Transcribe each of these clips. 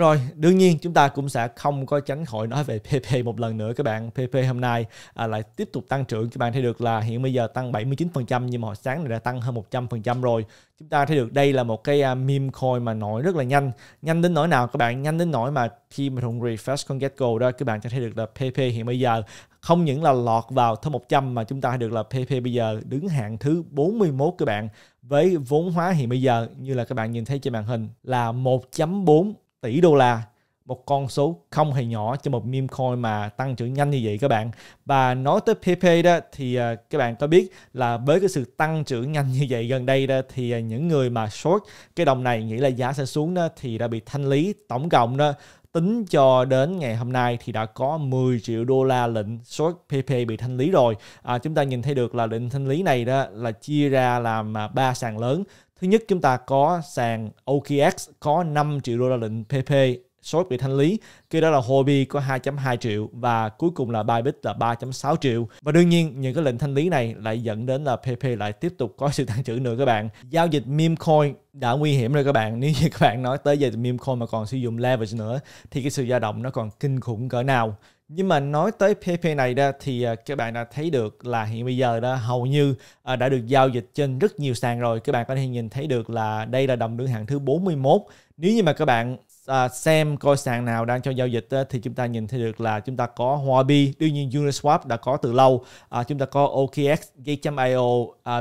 Rồi, đương nhiên chúng ta cũng sẽ không có tránh khỏi nói về PP một lần nữa các bạn. PP hôm nay à, lại tiếp tục tăng trưởng. Các bạn thấy được là hiện bây giờ tăng 79% nhưng mà hồi sáng này đã tăng hơn 100% rồi. Chúng ta thấy được đây là một cái à, meme coin mà nổi rất là nhanh. Nhanh đến nỗi nào các bạn? Nhanh đến nỗi mà khi mà thùng refresh con Getgo đó các bạn sẽ thấy được là PP hiện bây giờ không những là lọt vào top 100 mà chúng ta thấy được là PP bây giờ đứng hạng thứ 41 các bạn với vốn hóa hiện bây giờ như là các bạn nhìn thấy trên màn hình là 1.4 tỷ đô la một con số không hề nhỏ cho một meme coin mà tăng trưởng nhanh như vậy các bạn và nói tới PP đó thì à, các bạn có biết là với cái sự tăng trưởng nhanh như vậy gần đây đó thì à, những người mà short cái đồng này nghĩ là giá sẽ xuống đó thì đã bị thanh lý tổng cộng đó tính cho đến ngày hôm nay thì đã có 10 triệu đô la lệnh short PP bị thanh lý rồi. À, chúng ta nhìn thấy được là lệnh thanh lý này đó là chia ra làm à, ba sàn lớn. Thứ nhất chúng ta có sàn OKX có 5 triệu đô la lệnh PP số bị thanh lý, kia đó là Hobi có 2.2 triệu và cuối cùng là Bybit là 3.6 triệu. Và đương nhiên những cái lệnh thanh lý này lại dẫn đến là PP lại tiếp tục có sự tăng trưởng nữa các bạn. Giao dịch meme coin đã nguy hiểm rồi các bạn. Nếu như các bạn nói tới giao dịch meme coin mà còn sử dụng leverage nữa thì cái sự dao động nó còn kinh khủng cỡ nào nhưng mà nói tới PP này đó thì à, các bạn đã thấy được là hiện bây giờ đó hầu như à, đã được giao dịch trên rất nhiều sàn rồi. Các bạn có thể nhìn thấy được là đây là đồng đứng hạng thứ 41. Nếu như mà các bạn à, xem coi sàn nào đang cho giao dịch thì chúng ta nhìn thấy được là chúng ta có Huobi, đương nhiên Uniswap đã có từ lâu. Chúng ta có OKX, Gate.io,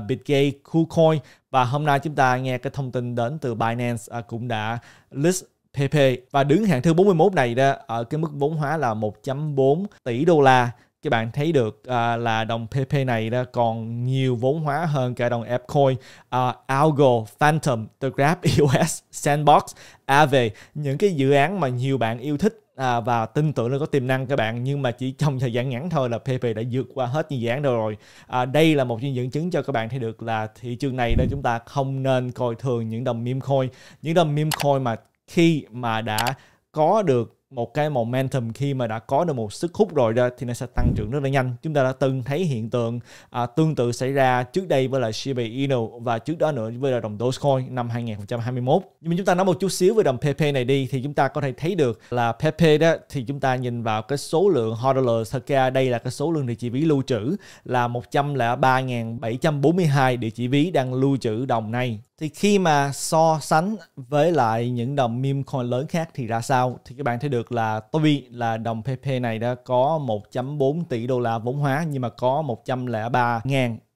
Bitgate, KuCoin và hôm nay chúng ta nghe cái thông tin đến từ Binance cũng đã list PP và đứng hạng thứ 41 này đó ở cái mức vốn hóa là 1.4 tỷ đô la các bạn thấy được à, là đồng PP này đó còn nhiều vốn hóa hơn cả đồng Fcoin, à, Algo, Phantom, The Grab EOS, e Sandbox, Aave những cái dự án mà nhiều bạn yêu thích à, và tin tưởng nó có tiềm năng các bạn nhưng mà chỉ trong thời gian ngắn thôi là PP đã vượt qua hết những dự án đâu rồi à, đây là một những chứng cho các bạn thấy được là thị trường này đó chúng ta không nên coi thường những đồng meme coin những đồng meme coin mà khi mà đã có được một cái momentum khi mà đã có được một sức hút rồi đó thì nó sẽ tăng trưởng rất là nhanh chúng ta đã từng thấy hiện tượng à, tương tự xảy ra trước đây với là Shiba Inu và trước đó nữa với là đồng Dogecoin năm 2021 nhưng mà chúng ta nói một chút xíu về đồng Pepe này đi thì chúng ta có thể thấy được là Pepe đó thì chúng ta nhìn vào cái số lượng hodler thật ra đây là cái số lượng địa chỉ ví lưu trữ là 103.742 địa chỉ ví đang lưu trữ đồng này thì khi mà so sánh với lại những đồng meme coin lớn khác thì ra sao thì các bạn thấy được được là Tobi là đồng PP này đã có 1.4 tỷ đô la vốn hóa nhưng mà có 103 000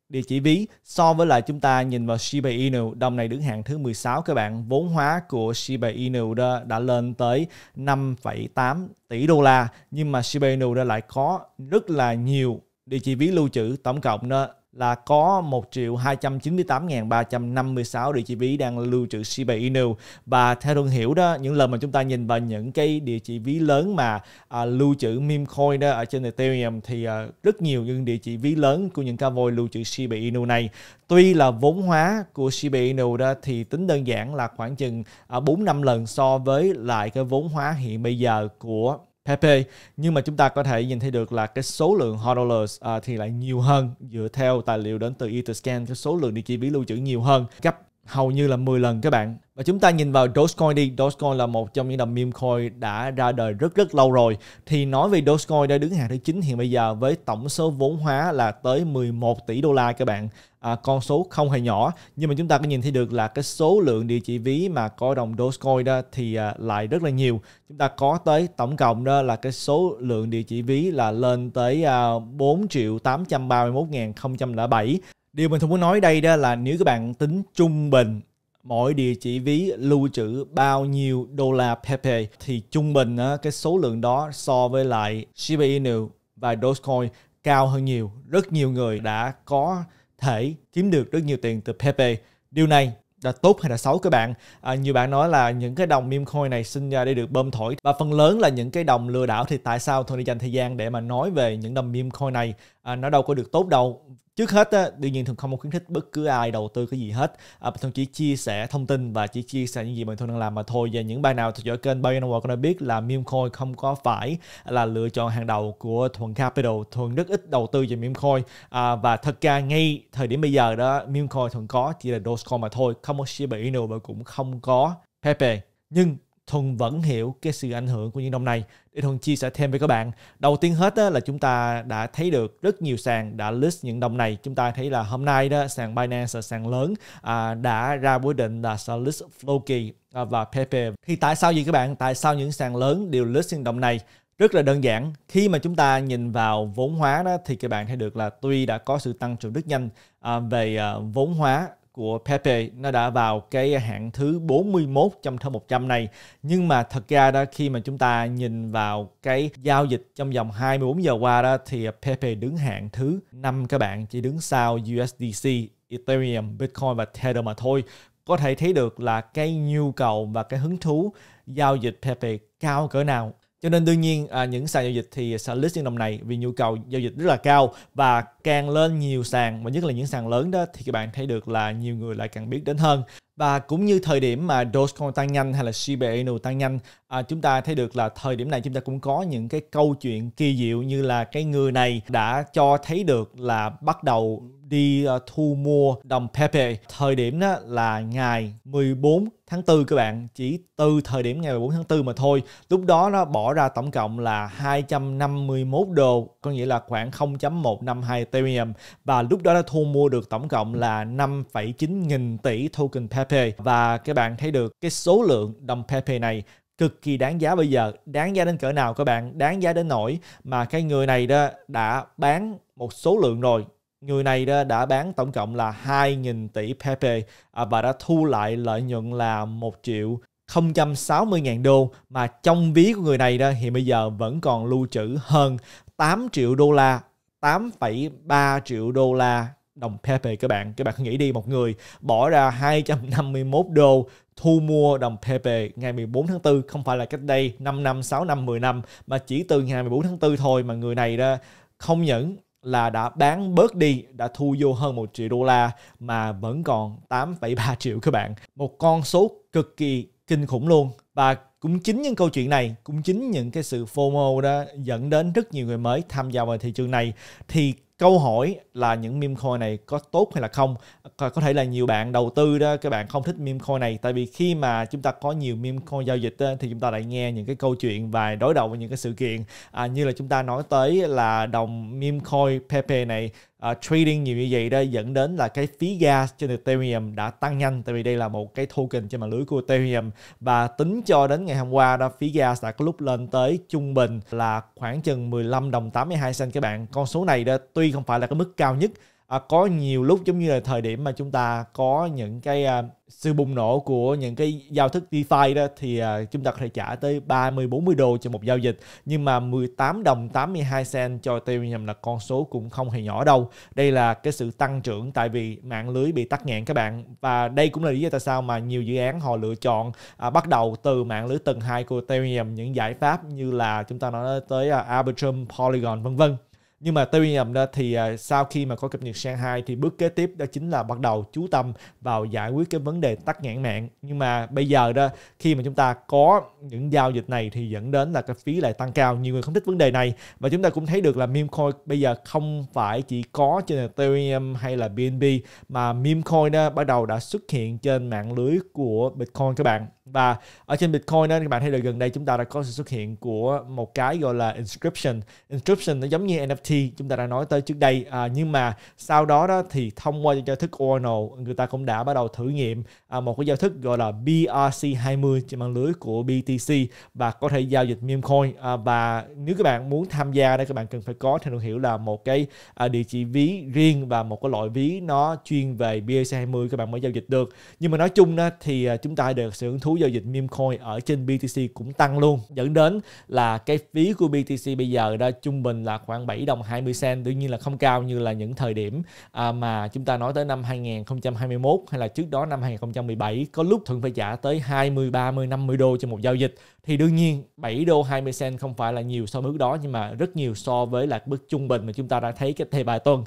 địa chỉ ví so với lại chúng ta nhìn vào Shiba Inu đồng này đứng hạng thứ 16 các bạn vốn hóa của Shiba Inu đó đã lên tới 5,8 tỷ đô la nhưng mà Shiba Inu đã lại có rất là nhiều địa chỉ ví lưu trữ tổng cộng đó là có 1 triệu 298.356 địa chỉ ví đang lưu trữ Shiba Inu và theo thương hiệu đó những lần mà chúng ta nhìn vào những cái địa chỉ ví lớn mà à, lưu trữ meme coin đó ở trên Ethereum thì à, rất nhiều những địa chỉ ví lớn của những ca voi lưu trữ Shiba Inu này tuy là vốn hóa của Shiba Inu đó thì tính đơn giản là khoảng chừng à, 4 5 lần so với lại cái vốn hóa hiện bây giờ của PP nhưng mà chúng ta có thể nhìn thấy được là cái số lượng hodlers dollars à, thì lại nhiều hơn dựa theo tài liệu đến từ Etherscan cái số lượng địa chỉ ví lưu trữ nhiều hơn gấp hầu như là 10 lần các bạn. Và chúng ta nhìn vào Dogecoin đi, Dogecoin là một trong những đồng meme coin đã ra đời rất rất lâu rồi. Thì nói về Dogecoin đã đứng hàng thứ 9 hiện bây giờ với tổng số vốn hóa là tới 11 tỷ đô la các bạn. À, con số không hề nhỏ nhưng mà chúng ta có nhìn thấy được là cái số lượng địa chỉ ví mà có đồng Dogecoin đó thì à, lại rất là nhiều. Chúng ta có tới tổng cộng đó là cái số lượng địa chỉ ví là lên tới à, 4 triệu 831.007 điều mình không muốn nói đây đó là nếu các bạn tính trung bình mỗi địa chỉ ví lưu trữ bao nhiêu đô la Pepe thì trung bình á, cái số lượng đó so với lại Shiba Inu và Dogecoin cao hơn nhiều. Rất nhiều người đã có thể kiếm được rất nhiều tiền từ Pepe. Điều này là tốt hay là xấu các bạn à, nhiều bạn nói là những cái đồng meme coin này sinh ra để được bơm thổi và phần lớn là những cái đồng lừa đảo thì tại sao Tony dành thời gian để mà nói về những đồng meme coin này à, nó đâu có được tốt đâu Trước hết, á, đương nhiên Thường không khuyến khích bất cứ ai đầu tư cái gì hết. À, Thường chỉ chia sẻ thông tin và chỉ chia sẻ những gì mình Thường đang làm mà thôi. Và những bài nào thuộc dõi kênh Bayern World đã biết là Memecoin không có phải là lựa chọn hàng đầu của Thuận Capital. Thuận rất ít đầu tư về Memecoin. À, và thật ra ngay thời điểm bây giờ đó, Memecoin Thuận có chỉ là Dogecoin mà thôi. Không có Shiba Inu và cũng không có Pepe. Nhưng Thuần vẫn hiểu cái sự ảnh hưởng của những đồng này để Thuần chia sẻ thêm với các bạn. Đầu tiên hết á, là chúng ta đã thấy được rất nhiều sàn đã list những đồng này. Chúng ta thấy là hôm nay đó sàn Binance sàn lớn à, đã ra quyết định là sẽ list Floki à, và Pepe. Thì tại sao vậy các bạn? Tại sao những sàn lớn đều list những đồng này? rất là đơn giản khi mà chúng ta nhìn vào vốn hóa đó thì các bạn thấy được là tuy đã có sự tăng trưởng rất nhanh à, về à, vốn hóa của Pepe nó đã vào cái hạng thứ 41 trong top 100 này. Nhưng mà thật ra đó khi mà chúng ta nhìn vào cái giao dịch trong vòng 24 giờ qua đó thì Pepe đứng hạng thứ 5 các bạn, chỉ đứng sau USDC, Ethereum, Bitcoin và Tether mà thôi. Có thể thấy được là cái nhu cầu và cái hứng thú giao dịch Pepe cao cỡ nào cho nên đương nhiên à, những sàn giao dịch thì sẽ list những đồng này vì nhu cầu giao dịch rất là cao và càng lên nhiều sàn mà nhất là những sàn lớn đó thì các bạn thấy được là nhiều người lại càng biết đến hơn và cũng như thời điểm mà Dogecoin tăng nhanh hay là Shiba Inu tăng nhanh à, chúng ta thấy được là thời điểm này chúng ta cũng có những cái câu chuyện kỳ diệu như là cái người này đã cho thấy được là bắt đầu đi uh, thu mua đồng Pepe. Thời điểm đó là ngày 14 tháng 4 các bạn, chỉ từ thời điểm ngày 14 tháng 4 mà thôi. Lúc đó nó bỏ ra tổng cộng là 251 đô, có nghĩa là khoảng 0.152 Ethereum và lúc đó đã thu mua được tổng cộng là 5,9 nghìn tỷ token Pepe và các bạn thấy được cái số lượng đồng Pepe này cực kỳ đáng giá bây giờ đáng giá đến cỡ nào các bạn đáng giá đến nổi mà cái người này đó đã bán một số lượng rồi Người này đã, bán tổng cộng là 2.000 tỷ Pepe và đã thu lại lợi nhuận là 1 triệu 060.000 đô mà trong ví của người này đó hiện bây giờ vẫn còn lưu trữ hơn 8 triệu đô la, 8,3 triệu đô la đồng Pepe các bạn. Các bạn nghĩ đi một người bỏ ra 251 đô thu mua đồng Pepe ngày 14 tháng 4 không phải là cách đây 5 năm, 6 năm, 10 năm mà chỉ từ ngày 14 tháng 4 thôi mà người này đó không những là đã bán bớt đi đã thu vô hơn 1 triệu đô la mà vẫn còn 8,3 triệu các bạn. Một con số cực kỳ kinh khủng luôn và cũng chính những câu chuyện này cũng chính những cái sự FOMO đó dẫn đến rất nhiều người mới tham gia vào thị trường này thì câu hỏi là những meme coin này có tốt hay là không có thể là nhiều bạn đầu tư đó các bạn không thích meme coin này tại vì khi mà chúng ta có nhiều meme coin giao dịch đó, thì chúng ta lại nghe những cái câu chuyện và đối đầu với những cái sự kiện à, như là chúng ta nói tới là đồng meme coin Pepe này uh, trading nhiều như vậy đã dẫn đến là cái phí gas trên Ethereum đã tăng nhanh tại vì đây là một cái token trên mạng lưới của Ethereum và tính cho đến ngày hôm qua đó phí gas đã có lúc lên tới trung bình là khoảng chừng 15 đồng 82 cent các bạn. Con số này đó tuy không phải là cái mức cao nhất à, có nhiều lúc giống như là thời điểm mà chúng ta có những cái à, sự bùng nổ của những cái giao thức DeFi đó thì à, chúng ta có thể trả tới 30 40 đô cho một giao dịch nhưng mà 18 đồng 82 cent cho Ethereum là con số cũng không hề nhỏ đâu. Đây là cái sự tăng trưởng tại vì mạng lưới bị tắc nghẽn các bạn và đây cũng là lý do tại sao mà nhiều dự án họ lựa chọn à, bắt đầu từ mạng lưới tầng 2 của Ethereum những giải pháp như là chúng ta nói tới à, Arbitrum, Polygon vân vân. Nhưng mà tuy đó thì à, sau khi mà có cập nhật Shanghai thì bước kế tiếp đó chính là bắt đầu chú tâm vào giải quyết cái vấn đề tắc nghẽn mạng. Nhưng mà bây giờ đó khi mà chúng ta có những giao dịch này thì dẫn đến là cái phí lại tăng cao. Nhiều người không thích vấn đề này và chúng ta cũng thấy được là memecoin bây giờ không phải chỉ có trên Ethereum hay là BNB mà memecoin đó bắt đầu đã xuất hiện trên mạng lưới của Bitcoin các bạn và ở trên Bitcoin đó các bạn thấy là gần đây chúng ta đã có sự xuất hiện của một cái gọi là inscription inscription nó giống như NFT chúng ta đã nói tới trước đây à, nhưng mà sau đó đó thì thông qua giao thức Ordinal người ta cũng đã bắt đầu thử nghiệm à, một cái giao thức gọi là BRC20 trên mạng lưới của BTC và có thể giao dịch meme coin à, và nếu các bạn muốn tham gia đây các bạn cần phải có theo hiểu là một cái à, địa chỉ ví riêng và một cái loại ví nó chuyên về BRC20 các bạn mới giao dịch được nhưng mà nói chung đó thì à, chúng ta được sự hứng thú giao dịch meme coin ở trên BTC cũng tăng luôn dẫn đến là cái phí của BTC bây giờ đó trung bình là khoảng 7 đồng 20 cent tuy nhiên là không cao như là những thời điểm à, mà chúng ta nói tới năm 2021 hay là trước đó năm 2017 có lúc Thuận phải trả tới 20 30 50 đô cho một giao dịch thì đương nhiên 7 đô 20 cent không phải là nhiều so với bước đó nhưng mà rất nhiều so với là mức trung bình mà chúng ta đã thấy cái đây bài tuần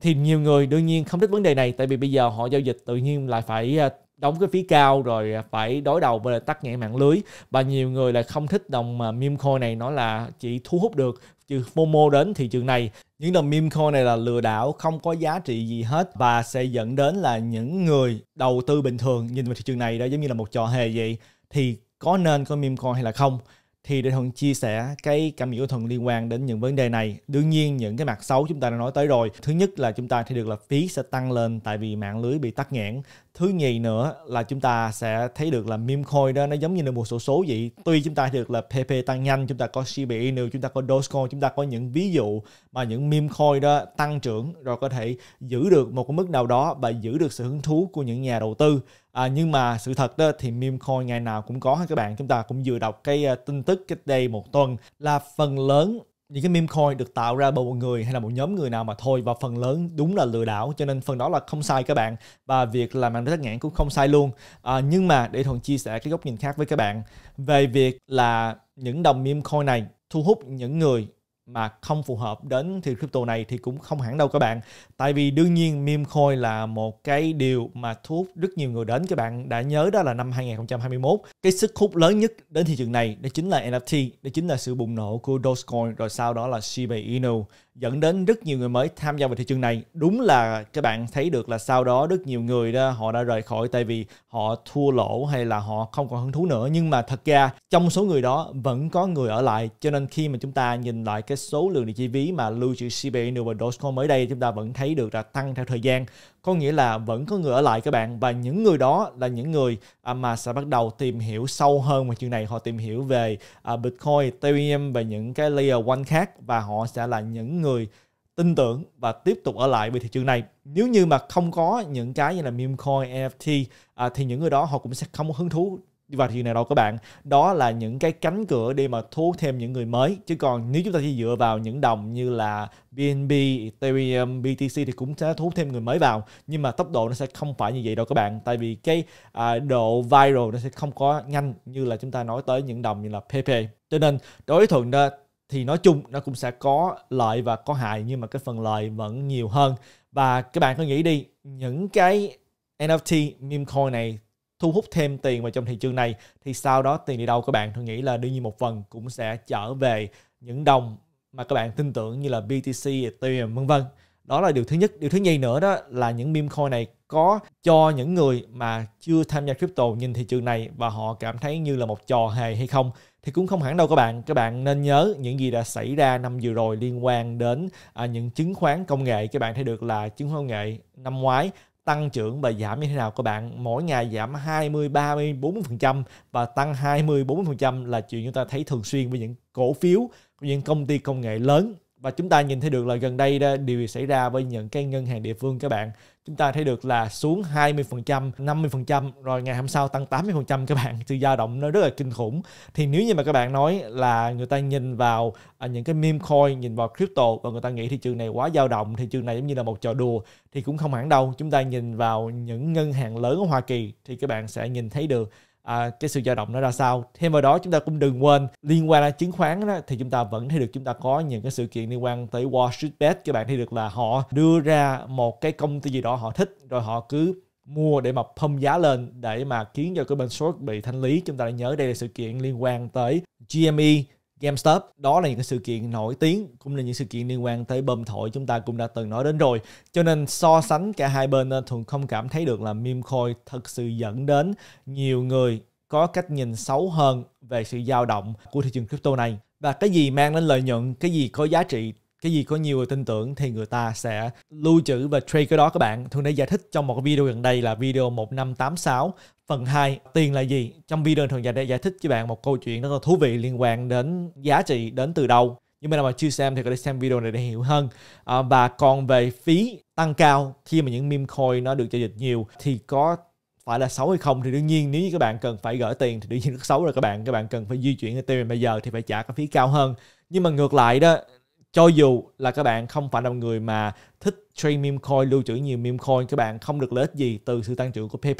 thì nhiều người đương nhiên không thích vấn đề này tại vì bây giờ họ giao dịch tự nhiên lại phải à, đóng cái phí cao rồi phải đối đầu với tắc nghẽn mạng lưới và nhiều người là không thích đồng meme coin này nó là chỉ thu hút được chứ FOMO đến thị trường này những đồng meme coin này là lừa đảo không có giá trị gì hết và sẽ dẫn đến là những người đầu tư bình thường nhìn vào thị trường này đó giống như là một trò hề vậy thì có nên có meme coin hay là không thì để thuận chia sẻ cái cảm nghĩ của thuận liên quan đến những vấn đề này đương nhiên những cái mặt xấu chúng ta đã nói tới rồi thứ nhất là chúng ta thấy được là phí sẽ tăng lên tại vì mạng lưới bị tắc nghẽn thứ nhì nữa là chúng ta sẽ thấy được là meme coin đó nó giống như là một số số vậy tuy chúng ta được là pp tăng nhanh chúng ta có shiba inu chúng ta có dogecoin chúng ta có những ví dụ mà những meme coin đó tăng trưởng rồi có thể giữ được một cái mức nào đó và giữ được sự hứng thú của những nhà đầu tư À, nhưng mà sự thật đó thì meme coin ngày nào cũng có ha các bạn. Chúng ta cũng vừa đọc cái uh, tin tức cách đây một tuần là phần lớn những cái meme coin được tạo ra bởi một người hay là một nhóm người nào mà thôi và phần lớn đúng là lừa đảo cho nên phần đó là không sai các bạn và việc làm ăn rất tắc cũng không sai luôn à, nhưng mà để thuận chia sẻ cái góc nhìn khác với các bạn về việc là những đồng meme coin này thu hút những người mà không phù hợp đến thị crypto này thì cũng không hẳn đâu các bạn. Tại vì đương nhiên meme coin là một cái điều mà thu hút rất nhiều người đến các bạn đã nhớ đó là năm 2021 cái sức hút lớn nhất đến thị trường này đó chính là NFT, đó chính là sự bùng nổ của Dogecoin rồi sau đó là Shiba Inu dẫn đến rất nhiều người mới tham gia vào thị trường này. Đúng là các bạn thấy được là sau đó rất nhiều người đó họ đã rời khỏi tại vì họ thua lỗ hay là họ không còn hứng thú nữa nhưng mà thật ra trong số người đó vẫn có người ở lại cho nên khi mà chúng ta nhìn lại cái số lượng địa chỉ ví mà lưu trữ Shiba Inu và Dogecoin mới đây chúng ta vẫn thấy được là tăng theo thời gian có nghĩa là vẫn có người ở lại các bạn và những người đó là những người à, mà sẽ bắt đầu tìm hiểu hiểu sâu hơn về chuyện này họ tìm hiểu về uh, Bitcoin, Ethereum và những cái layer one khác và họ sẽ là những người tin tưởng và tiếp tục ở lại về thị trường này nếu như mà không có những cái như là meme coin NFT à, thì những người đó họ cũng sẽ không hứng thú và điều này đâu các bạn đó là những cái cánh cửa để mà thu thêm những người mới chứ còn nếu chúng ta chỉ dựa vào những đồng như là BNB, Ethereum, BTC thì cũng sẽ thu thêm người mới vào nhưng mà tốc độ nó sẽ không phải như vậy đâu các bạn tại vì cái à, độ viral nó sẽ không có nhanh như là chúng ta nói tới những đồng như là PP cho nên đối thuận đó thì nói chung nó cũng sẽ có lợi và có hại nhưng mà cái phần lợi vẫn nhiều hơn và các bạn có nghĩ đi những cái NFT meme coin này thu hút thêm tiền vào trong thị trường này thì sau đó tiền đi đâu các bạn tôi nghĩ là đương nhiên một phần cũng sẽ trở về những đồng mà các bạn tin tưởng như là BTC, Ethereum vân vân. Đó là điều thứ nhất. Điều thứ nhì nữa đó là những meme coin này có cho những người mà chưa tham gia crypto nhìn thị trường này và họ cảm thấy như là một trò hề hay không thì cũng không hẳn đâu các bạn. Các bạn nên nhớ những gì đã xảy ra năm vừa rồi liên quan đến à, những chứng khoán công nghệ. Các bạn thấy được là chứng khoán công nghệ năm ngoái tăng trưởng và giảm như thế nào các bạn mỗi ngày giảm 20 30 40% và tăng 20 40% là chuyện chúng ta thấy thường xuyên với những cổ phiếu của những công ty công nghệ lớn và chúng ta nhìn thấy được là gần đây đó, điều xảy ra với những cái ngân hàng địa phương các bạn chúng ta thấy được là xuống 20%, 50% rồi ngày hôm sau tăng 80% các bạn sự dao động nó rất là kinh khủng thì nếu như mà các bạn nói là người ta nhìn vào à, những cái meme coin nhìn vào crypto và người ta nghĩ thị trường này quá dao động thị trường này giống như là một trò đùa thì cũng không hẳn đâu chúng ta nhìn vào những ngân hàng lớn ở Hoa Kỳ thì các bạn sẽ nhìn thấy được à, cái sự dao động nó ra sao thêm vào đó chúng ta cũng đừng quên liên quan đến chứng khoán đó, thì chúng ta vẫn thấy được chúng ta có những cái sự kiện liên quan tới Wall Street Bet các bạn thấy được là họ đưa ra một cái công ty gì đó họ thích rồi họ cứ mua để mà pump giá lên để mà khiến cho cái bên short bị thanh lý chúng ta đã nhớ đây là sự kiện liên quan tới GME GameStop đó là những sự kiện nổi tiếng cũng là những sự kiện liên quan tới bơm thổi chúng ta cũng đã từng nói đến rồi cho nên so sánh cả hai bên ờ, thường không cảm thấy được là meme coin thật sự dẫn đến nhiều người có cách nhìn xấu hơn về sự dao động của thị trường crypto này và cái gì mang đến lợi nhuận cái gì có giá trị cái gì có nhiều người tin tưởng thì người ta sẽ lưu trữ và trade cái đó các bạn thường đã giải thích trong một video gần đây là video 1586 Phần 2, tiền là gì? Trong video thường dành để giải thích cho bạn một câu chuyện rất là thú vị liên quan đến giá trị đến từ đâu. Nhưng mà nào mà chưa xem thì có thể xem video này để hiểu hơn. À, và còn về phí tăng cao khi mà những meme coin nó được giao dịch nhiều thì có phải là xấu hay không thì đương nhiên nếu như các bạn cần phải gửi tiền thì đương nhiên rất xấu rồi các bạn các bạn cần phải di chuyển Ethereum bây giờ thì phải trả cái phí cao hơn nhưng mà ngược lại đó cho dù là các bạn không phải là một người mà thích trade meme coin lưu trữ nhiều meme coin các bạn không được lợi ích gì từ sự tăng trưởng của PP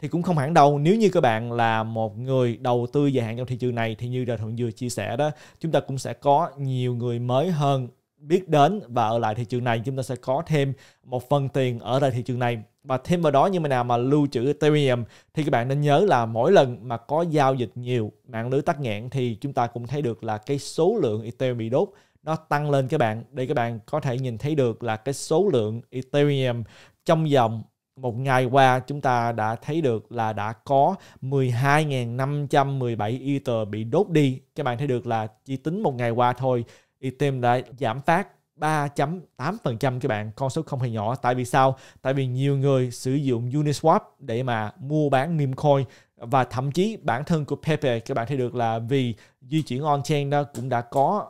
thì cũng không hẳn đâu nếu như các bạn là một người đầu tư dài hạn trong thị trường này thì như đà thuận vừa chia sẻ đó chúng ta cũng sẽ có nhiều người mới hơn biết đến và ở lại thị trường này chúng ta sẽ có thêm một phần tiền ở lại thị trường này và thêm vào đó như mà nào mà lưu trữ Ethereum thì các bạn nên nhớ là mỗi lần mà có giao dịch nhiều mạng lưới tắc nghẽn thì chúng ta cũng thấy được là cái số lượng Ethereum bị đốt nó tăng lên các bạn để các bạn có thể nhìn thấy được là cái số lượng Ethereum trong vòng một ngày qua chúng ta đã thấy được là đã có 12.517 Ether bị đốt đi. Các bạn thấy được là chỉ tính một ngày qua thôi Ethereum đã giảm phát 3.8% các bạn con số không hề nhỏ tại vì sao tại vì nhiều người sử dụng Uniswap để mà mua bán meme coin và thậm chí bản thân của Pepe các bạn thấy được là vì di chuyển on chain đó cũng đã có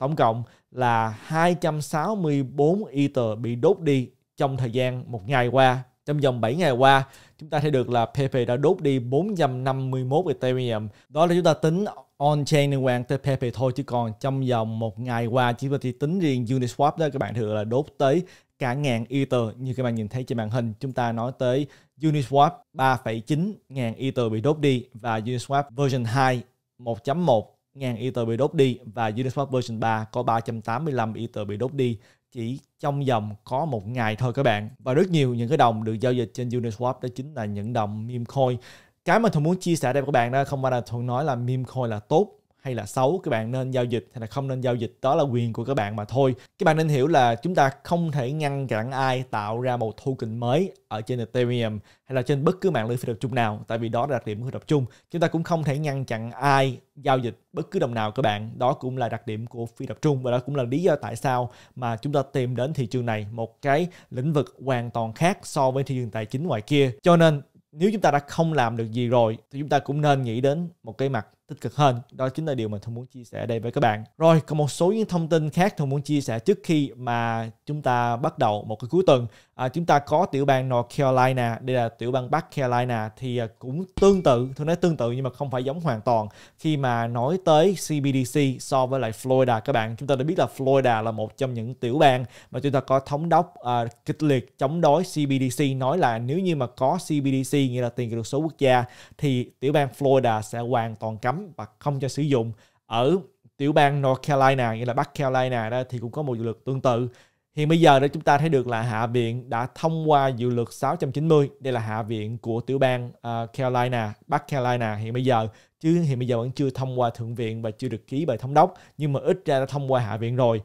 Tổng cộng là 264 y tờ bị đốt đi trong thời gian một ngày qua. Trong vòng 7 ngày qua, chúng ta thấy được là PP đã đốt đi 451 Ethereum. Đó là chúng ta tính on-chain liên quan tới PP thôi chứ còn trong vòng một ngày qua chỉ có thể tính riêng Uniswap đó các bạn thường là đốt tới cả ngàn Ether như các bạn nhìn thấy trên màn hình chúng ta nói tới Uniswap 3,9 ngàn Ether bị đốt đi và Uniswap version 2 1.1 ngàn Ether bị đốt đi và Uniswap version 3 có 385 Ether bị đốt đi chỉ trong vòng có một ngày thôi các bạn và rất nhiều những cái đồng được giao dịch trên Uniswap đó chính là những đồng meme coin cái mà thuận muốn chia sẻ đây với các bạn đó không phải là thuận nói là meme coin là tốt hay là xấu các bạn nên giao dịch hay là không nên giao dịch đó là quyền của các bạn mà thôi các bạn nên hiểu là chúng ta không thể ngăn cản ai tạo ra một token mới ở trên Ethereum hay là trên bất cứ mạng lưới phi tập trung nào tại vì đó là đặc điểm của phi tập trung chúng ta cũng không thể ngăn chặn ai giao dịch bất cứ đồng nào các bạn đó cũng là đặc điểm của phi tập trung và đó cũng là lý do tại sao mà chúng ta tìm đến thị trường này một cái lĩnh vực hoàn toàn khác so với thị trường tài chính ngoài kia cho nên nếu chúng ta đã không làm được gì rồi thì chúng ta cũng nên nghĩ đến một cái mặt tích cực hơn đó chính là điều mình thông muốn chia sẻ đây với các bạn rồi còn một số những thông tin khác thông muốn chia sẻ trước khi mà chúng ta bắt đầu một cái cuối tuần à, chúng ta có tiểu bang North Carolina đây là tiểu bang Bắc Carolina thì à, cũng tương tự tôi nói tương tự nhưng mà không phải giống hoàn toàn khi mà nói tới CBDC so với lại Florida các bạn chúng ta đã biết là Florida là một trong những tiểu bang mà chúng ta có thống đốc à, kịch liệt chống đối CBDC nói là nếu như mà có CBDC nghĩa là tiền kỹ thuật số quốc gia thì tiểu bang Florida sẽ hoàn toàn cấm và không cho sử dụng ở tiểu bang North Carolina như là Bắc Carolina đó thì cũng có một dự luật tương tự hiện bây giờ đó chúng ta thấy được là Hạ viện đã thông qua dự luật 690 đây là Hạ viện của tiểu bang uh, Carolina Bắc Carolina hiện bây giờ chứ hiện bây giờ vẫn chưa thông qua thượng viện và chưa được ký bởi thống đốc nhưng mà ít ra đã thông qua Hạ viện rồi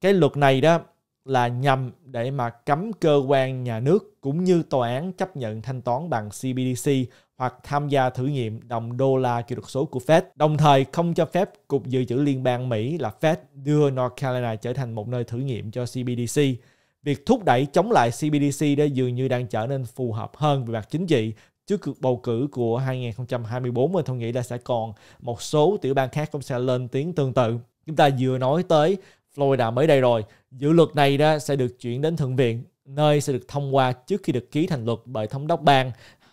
cái luật này đó là nhằm để mà cấm cơ quan nhà nước cũng như tòa án chấp nhận thanh toán bằng CBDC hoặc tham gia thử nghiệm đồng đô la kỹ thuật số của Fed, đồng thời không cho phép Cục Dự trữ Liên bang Mỹ là Fed đưa North Carolina trở thành một nơi thử nghiệm cho CBDC. Việc thúc đẩy chống lại CBDC đã dường như đang trở nên phù hợp hơn về mặt chính trị trước cuộc bầu cử của 2024 mà tôi nghĩ là sẽ còn một số tiểu bang khác cũng sẽ lên tiếng tương tự. Chúng ta vừa nói tới Florida mới đây rồi, dự luật này đó sẽ được chuyển đến Thượng viện nơi sẽ được thông qua trước khi được ký thành luật bởi thống đốc bang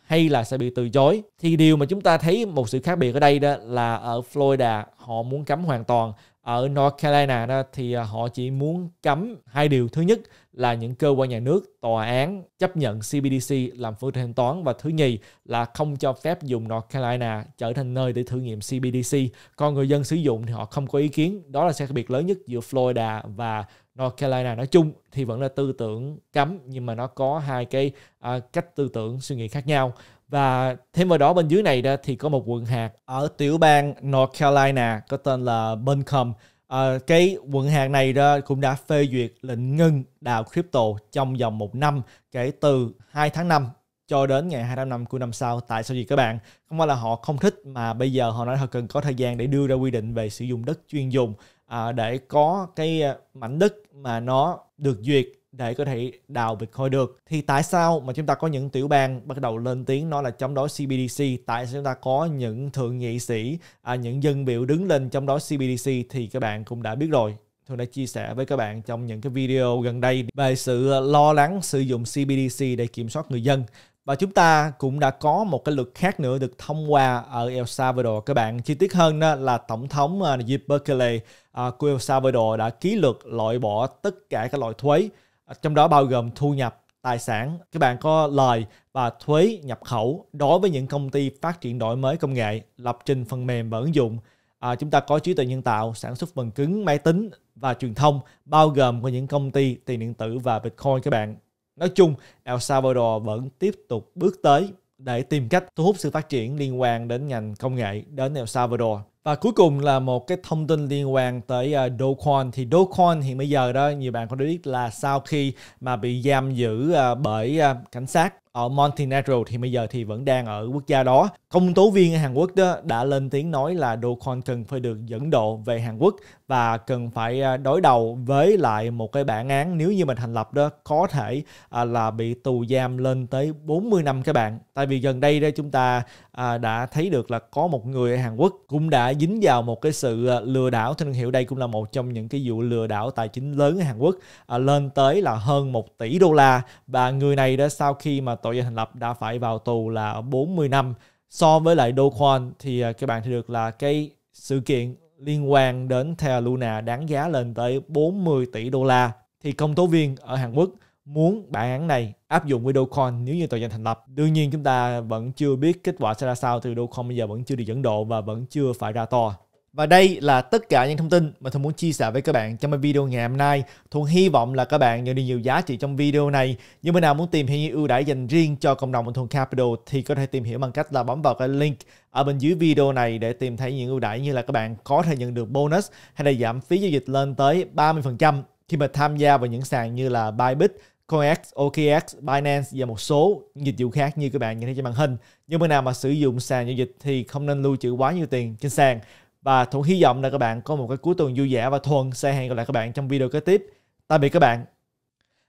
hay là sẽ bị từ chối thì điều mà chúng ta thấy một sự khác biệt ở đây đó là ở Florida họ muốn cấm hoàn toàn ở North Carolina đó thì à, họ chỉ muốn cấm hai điều thứ nhất là những cơ quan nhà nước, tòa án chấp nhận CBDC làm phương tiện thanh toán và thứ nhì là không cho phép dùng North Carolina trở thành nơi để thử nghiệm CBDC. Còn người dân sử dụng thì họ không có ý kiến. Đó là sự khác biệt lớn nhất giữa Florida và North Carolina nói chung thì vẫn là tư tưởng cấm nhưng mà nó có hai cái à, cách tư tưởng suy nghĩ khác nhau và thêm vào đó bên dưới này đó thì có một quận hạt ở tiểu bang North Carolina có tên là Buncombe à, cái quận hàng này đó cũng đã phê duyệt lệnh ngưng đào crypto trong vòng một năm kể từ 2 tháng 5 cho đến ngày 2 tháng 5 của năm sau. Tại sao vậy các bạn? Không phải là họ không thích mà bây giờ họ nói họ cần có thời gian để đưa ra quy định về sử dụng đất chuyên dùng à, để có cái à, mảnh đất mà nó được duyệt để có thể đào Bitcoin được. Thì tại sao mà chúng ta có những tiểu bang bắt đầu lên tiếng nói là chống đối CBDC? Tại sao chúng ta có những thượng nghị sĩ, à, những dân biểu đứng lên chống đối CBDC thì các bạn cũng đã biết rồi. Thường đã chia sẻ với các bạn trong những cái video gần đây về sự lo lắng sử dụng CBDC để kiểm soát người dân. Và chúng ta cũng đã có một cái luật khác nữa được thông qua ở El Salvador các bạn. Chi tiết hơn đó là Tổng thống Nayib à, Bukele à, của El Salvador đã ký luật loại bỏ tất cả các loại thuế À, trong đó bao gồm thu nhập tài sản các bạn có lời và thuế nhập khẩu đối với những công ty phát triển đổi mới công nghệ lập trình phần mềm và ứng dụng à, chúng ta có trí tuệ nhân tạo sản xuất phần cứng máy tính và truyền thông bao gồm có những công ty tiền điện tử và bitcoin các bạn nói chung el salvador vẫn tiếp tục bước tới để tìm cách thu hút sự phát triển liên quan đến ngành công nghệ đến El Salvador. Và cuối cùng là một cái thông tin liên quan tới uh, Dogecoin thì Dogecoin hiện bây giờ đó nhiều bạn có biết là sau khi mà bị giam giữ uh, bởi uh, cảnh sát ở Montenegro thì bây giờ thì vẫn đang ở quốc gia đó. Công tố viên ở Hàn Quốc đó đã lên tiếng nói là Dogecoin cần phải được dẫn độ về Hàn Quốc và cần phải đối đầu với lại một cái bản án nếu như mình thành lập đó có thể là bị tù giam lên tới 40 năm các bạn. Tại vì gần đây đó chúng ta đã thấy được là có một người ở Hàn Quốc cũng đã dính vào một cái sự à, lừa đảo thương hiệu đây cũng là một trong những cái vụ lừa đảo tài chính lớn ở Hàn Quốc à, lên tới là hơn 1 tỷ đô la và người này đã sau khi mà tội danh thành lập đã phải vào tù là 40 năm so với lại Do Kwon thì à, các bạn thấy được là cái sự kiện liên quan đến Thea Luna đáng giá lên tới 40 tỷ đô la thì công tố viên ở Hàn Quốc muốn bản án này áp dụng với Dogecoin nếu như tòa danh thành lập. Đương nhiên chúng ta vẫn chưa biết kết quả sẽ ra sao từ Dogecoin bây giờ vẫn chưa được dẫn độ và vẫn chưa phải ra tòa. Và đây là tất cả những thông tin mà Thuận muốn chia sẻ với các bạn trong video ngày hôm nay. Thuận hy vọng là các bạn nhận được nhiều giá trị trong video này. nhưng bên nào muốn tìm hiểu những ưu đãi dành riêng cho cộng đồng của Thuận Capital thì có thể tìm hiểu bằng cách là bấm vào cái link ở bên dưới video này để tìm thấy những ưu đãi như là các bạn có thể nhận được bonus hay là giảm phí giao dịch lên tới 30% khi mà tham gia vào những sàn như là Bybit, Coinx, OKX, Binance và một số dịch vụ khác như các bạn nhìn thấy trên màn hình. Nhưng bên nào mà sử dụng sàn giao dịch thì không nên lưu trữ quá nhiều tiền trên sàn. Và Thuận hy vọng là các bạn có một cái cuối tuần vui vẻ và Thuận sẽ hẹn gặp lại các bạn trong video kế tiếp. Tạm biệt các bạn.